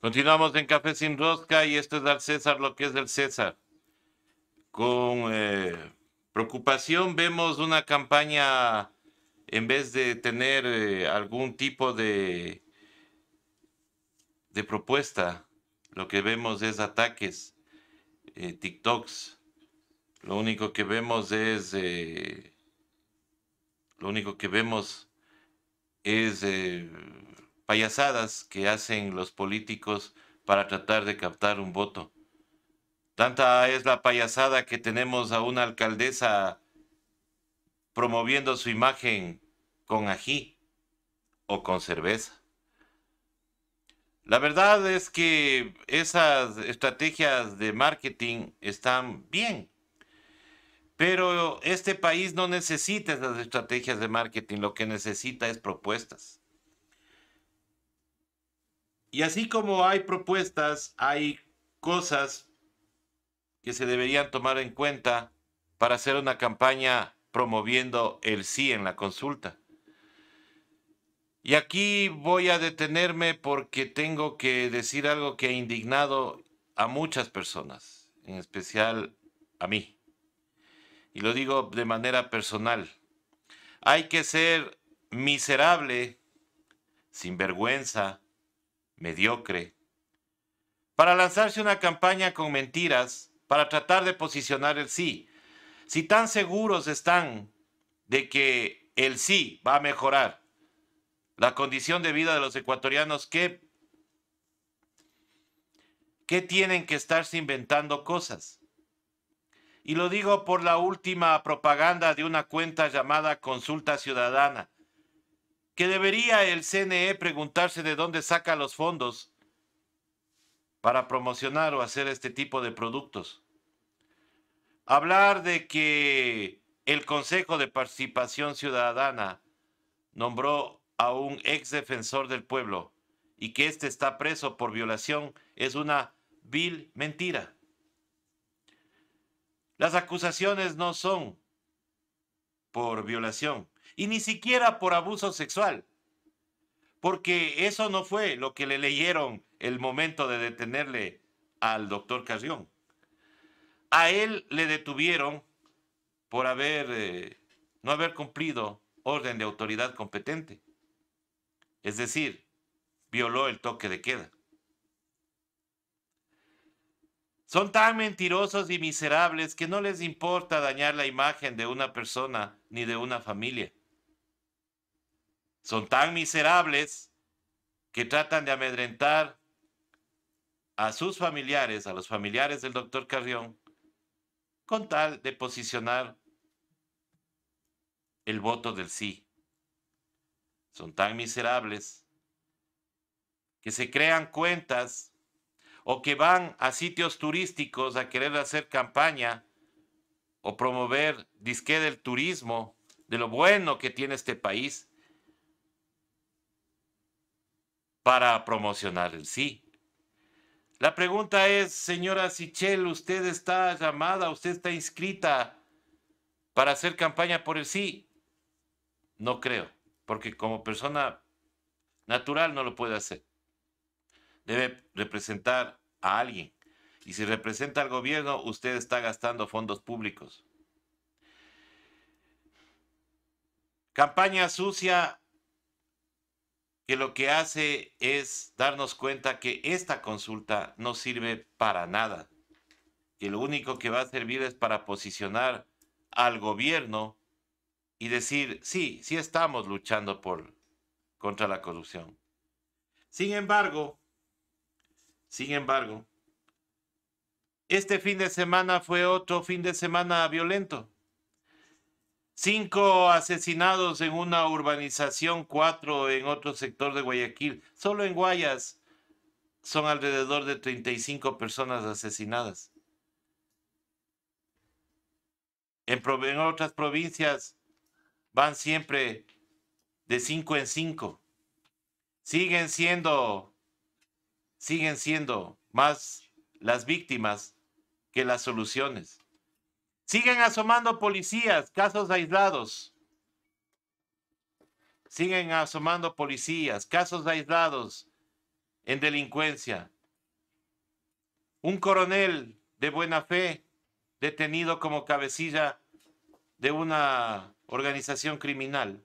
Continuamos en Café sin Rosca y esto es del César lo que es del César. Con eh, preocupación vemos una campaña, en vez de tener eh, algún tipo de, de propuesta, lo que vemos es ataques, eh, TikToks. Lo único que vemos es, lo único que vemos es payasadas que hacen los políticos para tratar de captar un voto. Tanta es la payasada que tenemos a una alcaldesa promoviendo su imagen con ají o con cerveza. La verdad es que esas estrategias de marketing están bien, pero este país no necesita esas estrategias de marketing, lo que necesita es propuestas. Y así como hay propuestas, hay cosas que se deberían tomar en cuenta para hacer una campaña promoviendo el sí en la consulta. Y aquí voy a detenerme porque tengo que decir algo que ha indignado a muchas personas, en especial a mí. Y lo digo de manera personal. Hay que ser miserable, sin vergüenza mediocre, para lanzarse una campaña con mentiras, para tratar de posicionar el sí. Si tan seguros están de que el sí va a mejorar la condición de vida de los ecuatorianos, ¿qué, qué tienen que estarse inventando cosas? Y lo digo por la última propaganda de una cuenta llamada Consulta Ciudadana, que debería el CNE preguntarse de dónde saca los fondos para promocionar o hacer este tipo de productos. Hablar de que el Consejo de Participación Ciudadana nombró a un ex defensor del pueblo y que éste está preso por violación es una vil mentira. Las acusaciones no son por violación, y ni siquiera por abuso sexual, porque eso no fue lo que le leyeron el momento de detenerle al doctor Carrión. A él le detuvieron por haber, eh, no haber cumplido orden de autoridad competente. Es decir, violó el toque de queda. Son tan mentirosos y miserables que no les importa dañar la imagen de una persona ni de una familia. Son tan miserables que tratan de amedrentar a sus familiares, a los familiares del doctor Carrión, con tal de posicionar el voto del sí. Son tan miserables que se crean cuentas o que van a sitios turísticos a querer hacer campaña o promover disque del turismo, de lo bueno que tiene este país, para promocionar el sí. La pregunta es, señora Sichel, usted está llamada, usted está inscrita para hacer campaña por el sí. No creo, porque como persona natural no lo puede hacer. Debe representar a alguien. Y si representa al gobierno, usted está gastando fondos públicos. Campaña sucia que lo que hace es darnos cuenta que esta consulta no sirve para nada, que lo único que va a servir es para posicionar al gobierno y decir, sí, sí estamos luchando por, contra la corrupción. Sin embargo, sin embargo, este fin de semana fue otro fin de semana violento. Cinco asesinados en una urbanización, cuatro en otro sector de Guayaquil. Solo en Guayas son alrededor de 35 personas asesinadas. En, otras provincias van siempre de cinco en cinco. Siguen siendo, siguen siendo más las víctimas que las soluciones. Siguen asomando policías, casos aislados. Siguen asomando policías, casos aislados en delincuencia. Un coronel de buena fe detenido como cabecilla de una organización criminal.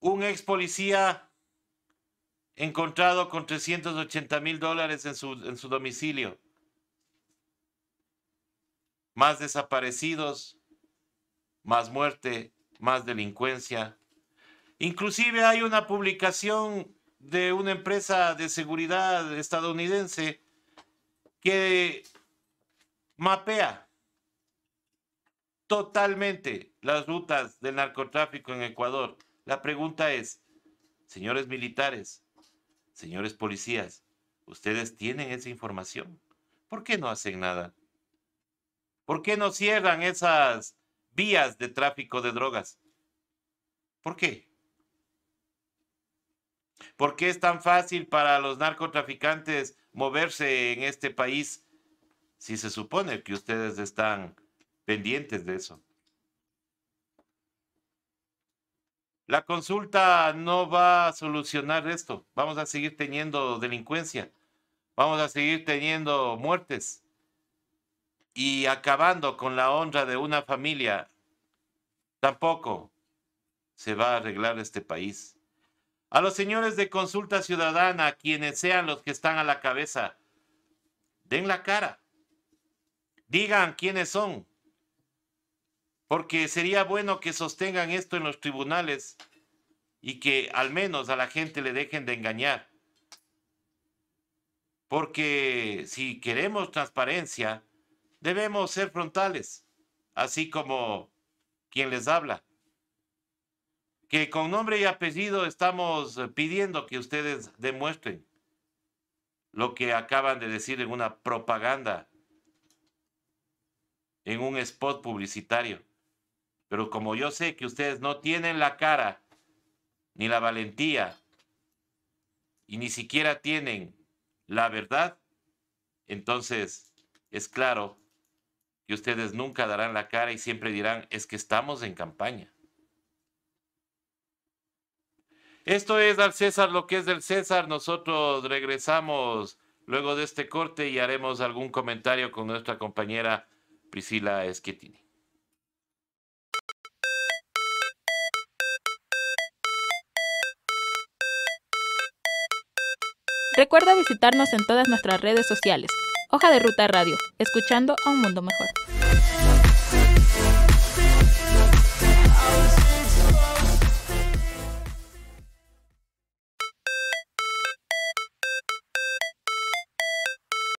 Un ex policía encontrado con 380 mil dólares en su, en su domicilio más desaparecidos, más muerte, más delincuencia. Inclusive hay una publicación de una empresa de seguridad estadounidense que mapea totalmente las rutas del narcotráfico en Ecuador. La pregunta es, señores militares, señores policías, ¿ustedes tienen esa información? ¿Por qué no hacen nada? ¿Por qué no cierran esas vías de tráfico de drogas? ¿Por qué? ¿Por qué es tan fácil para los narcotraficantes moverse en este país si se supone que ustedes están pendientes de eso? La consulta no va a solucionar esto. Vamos a seguir teniendo delincuencia. Vamos a seguir teniendo muertes y acabando con la honra de una familia, tampoco se va a arreglar este país. A los señores de consulta ciudadana, quienes sean los que están a la cabeza, den la cara. Digan quiénes son. Porque sería bueno que sostengan esto en los tribunales y que al menos a la gente le dejen de engañar. Porque si queremos transparencia, Debemos ser frontales, así como quien les habla. Que con nombre y apellido estamos pidiendo que ustedes demuestren lo que acaban de decir en una propaganda, en un spot publicitario. Pero como yo sé que ustedes no tienen la cara ni la valentía y ni siquiera tienen la verdad, entonces es claro y ustedes nunca darán la cara y siempre dirán, es que estamos en campaña. Esto es al César lo que es del César. Nosotros regresamos luego de este corte y haremos algún comentario con nuestra compañera Priscila Schettini. Recuerda visitarnos en todas nuestras redes sociales. Hoja de Ruta Radio, escuchando a un mundo mejor.